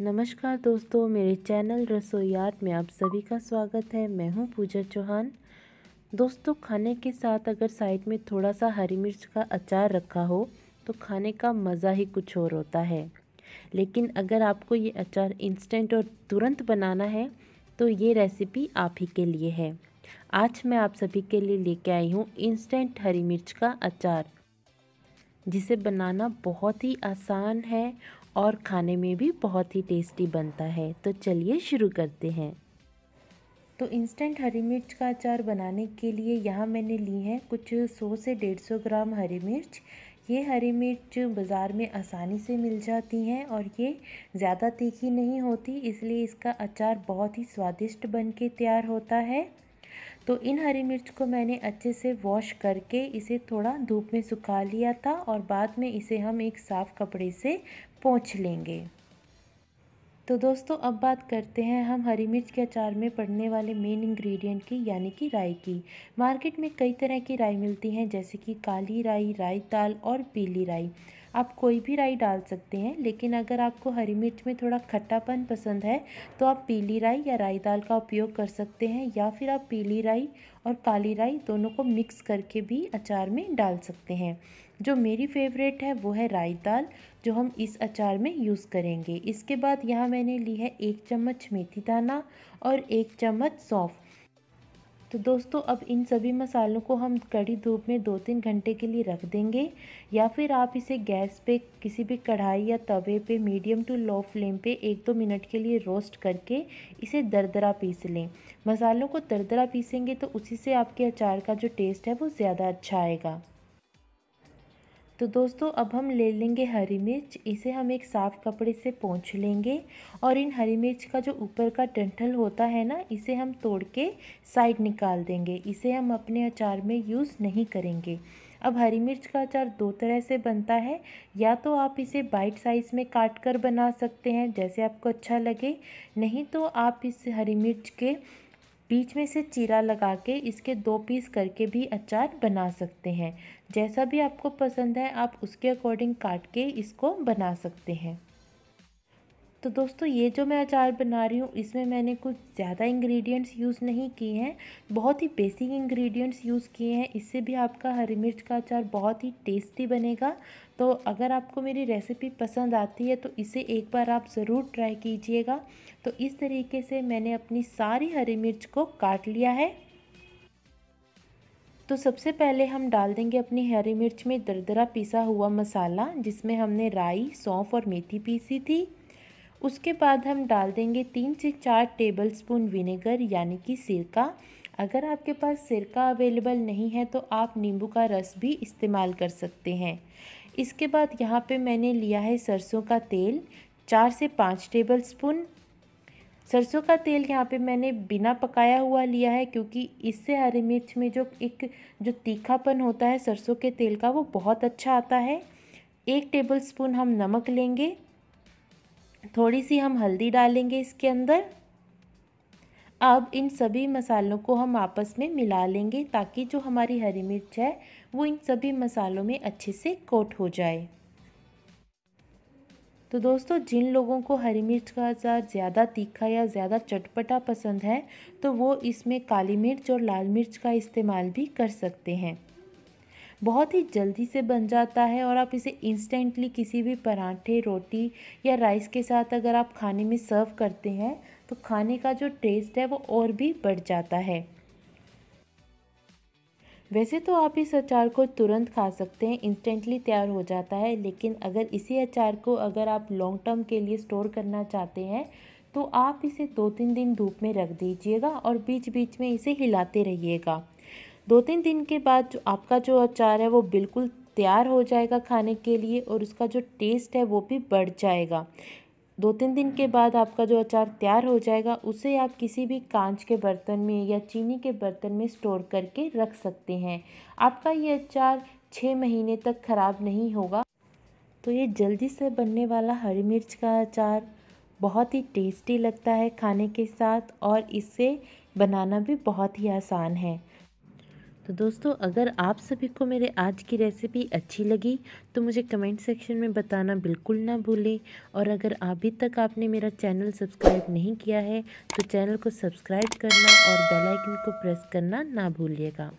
नमस्कार दोस्तों मेरे चैनल रसोईयात में आप सभी का स्वागत है मैं हूं पूजा चौहान दोस्तों खाने के साथ अगर साइड में थोड़ा सा हरी मिर्च का अचार रखा हो तो खाने का मज़ा ही कुछ और होता है लेकिन अगर आपको ये अचार इंस्टेंट और तुरंत बनाना है तो ये रेसिपी आप ही के लिए है आज मैं आप सभी के लिए लेके आई हूँ इंस्टेंट हरी मिर्च का अचार जिसे बनाना बहुत ही आसान है और खाने में भी बहुत ही टेस्टी बनता है तो चलिए शुरू करते हैं तो इंस्टेंट हरी मिर्च का अचार बनाने के लिए यहाँ मैंने ली है कुछ 100 से 150 ग्राम हरी मिर्च ये हरी मिर्च बाज़ार में आसानी से मिल जाती हैं और ये ज़्यादा तीखी नहीं होती इसलिए इसका अचार बहुत ही स्वादिष्ट बन के तैयार होता है तो इन हरी मिर्च को मैंने अच्छे से वॉश करके इसे थोड़ा धूप में सुखा लिया था और बाद में इसे हम एक साफ़ कपड़े से पोंछ लेंगे तो दोस्तों अब बात करते हैं हम हरी मिर्च के अचार में पड़ने वाले मेन इंग्रेडिएंट की यानी कि राई की मार्केट में कई तरह की राई मिलती हैं जैसे कि काली राई राई दाल और पीली राई आप कोई भी राई डाल सकते हैं लेकिन अगर आपको हरी मिर्च में थोड़ा खट्टापन पसंद है तो आप पीली राई या राई दाल का उपयोग कर सकते हैं या फिर आप पीली राई और काली राई दोनों को मिक्स करके भी अचार में डाल सकते हैं जो मेरी फेवरेट है वो है राई दाल जो हम इस अचार में यूज़ करेंगे इसके बाद यहाँ मैंने ली है एक चम्मच मेथी दाना और एक चम्मच सौंफ तो दोस्तों अब इन सभी मसालों को हम कड़ी धूप में दो तीन घंटे के लिए रख देंगे या फिर आप इसे गैस पे किसी भी कढ़ाई या तवे पे मीडियम टू लो फ्लेम पे एक दो मिनट के लिए रोस्ट करके इसे दरदरा पीस लें मसालों को दरदरा पीसेंगे तो उसी से आपके अचार का जो टेस्ट है वो ज़्यादा अच्छा आएगा तो दोस्तों अब हम ले लेंगे हरी मिर्च इसे हम एक साफ़ कपड़े से पोंछ लेंगे और इन हरी मिर्च का जो ऊपर का डंठल होता है ना इसे हम तोड़ के साइड निकाल देंगे इसे हम अपने अचार में यूज़ नहीं करेंगे अब हरी मिर्च का अचार दो तरह से बनता है या तो आप इसे बाइट साइज़ में काट कर बना सकते हैं जैसे आपको अच्छा लगे नहीं तो आप इस हरी मिर्च के बीच में से चीरा लगा के इसके दो पीस करके भी अचार बना सकते हैं जैसा भी आपको पसंद है आप उसके अकॉर्डिंग काट के इसको बना सकते हैं तो दोस्तों ये जो मैं अचार बना रही हूँ इसमें मैंने कुछ ज़्यादा इंग्रेडिएंट्स यूज़ नहीं किए हैं बहुत ही बेसिक इंग्रेडिएंट्स यूज़ किए हैं इससे भी आपका हरी मिर्च का अचार बहुत ही टेस्टी बनेगा तो अगर आपको मेरी रेसिपी पसंद आती है तो इसे एक बार आप ज़रूर ट्राई कीजिएगा तो इस तरीके से मैंने अपनी सारी हरी मिर्च को काट लिया है तो सबसे पहले हम डाल देंगे अपनी हरी मिर्च में दरदरा पिसा हुआ मसाला जिसमें हमने राई सौंफ और मेथी पीसी थी उसके बाद हम डाल देंगे तीन से चार टेबल स्पून विनेगर यानी कि सिरका अगर आपके पास सिरका अवेलेबल नहीं है तो आप नींबू का रस भी इस्तेमाल कर सकते हैं इसके बाद यहाँ पे मैंने लिया है सरसों का तेल चार से पाँच टेबल स्पून सरसों का तेल यहाँ पे मैंने बिना पकाया हुआ लिया है क्योंकि इससे हरी मिर्च में जो एक जो तीखापन होता है सरसों के तेल का वो बहुत अच्छा आता है एक टेबल स्पून हम नमक लेंगे थोड़ी सी हम हल्दी डालेंगे इसके अंदर अब इन सभी मसालों को हम आपस में मिला लेंगे ताकि जो हमारी हरी मिर्च है वो इन सभी मसालों में अच्छे से कोट हो जाए तो दोस्तों जिन लोगों को हरी मिर्च का अचार ज़्यादा तीखा या ज़्यादा चटपटा पसंद है तो वो इसमें काली मिर्च और लाल मिर्च का इस्तेमाल भी कर सकते हैं बहुत ही जल्दी से बन जाता है और आप इसे इंस्टेंटली किसी भी पराठे रोटी या राइस के साथ अगर आप खाने में सर्व करते हैं तो खाने का जो टेस्ट है वो और भी बढ़ जाता है वैसे तो आप इस अचार को तुरंत खा सकते हैं इंस्टेंटली तैयार हो जाता है लेकिन अगर इसी अचार को अगर आप लॉन्ग टर्म के लिए स्टोर करना चाहते हैं तो आप इसे दो तीन दिन धूप में रख दीजिएगा और बीच बीच में इसे हिलाते रहिएगा दो तीन दिन के बाद जो आपका जो अचार है वो बिल्कुल तैयार हो जाएगा खाने के लिए और उसका जो टेस्ट है वो भी बढ़ जाएगा दो तीन दिन के बाद आपका जो अचार तैयार हो जाएगा उसे आप किसी भी कांच के बर्तन में या चीनी के बर्तन में स्टोर करके रख सकते हैं आपका ये अचार छः महीने तक ख़राब नहीं होगा तो ये जल्दी से बनने वाला हरी मिर्च का अचार बहुत ही टेस्टी लगता है खाने के साथ और इसे बनाना भी बहुत ही आसान है तो दोस्तों अगर आप सभी को मेरे आज की रेसिपी अच्छी लगी तो मुझे कमेंट सेक्शन में बताना बिल्कुल ना भूलें और अगर अभी तक आपने मेरा चैनल सब्सक्राइब नहीं किया है तो चैनल को सब्सक्राइब करना और बेल आइकन को प्रेस करना ना भूलिएगा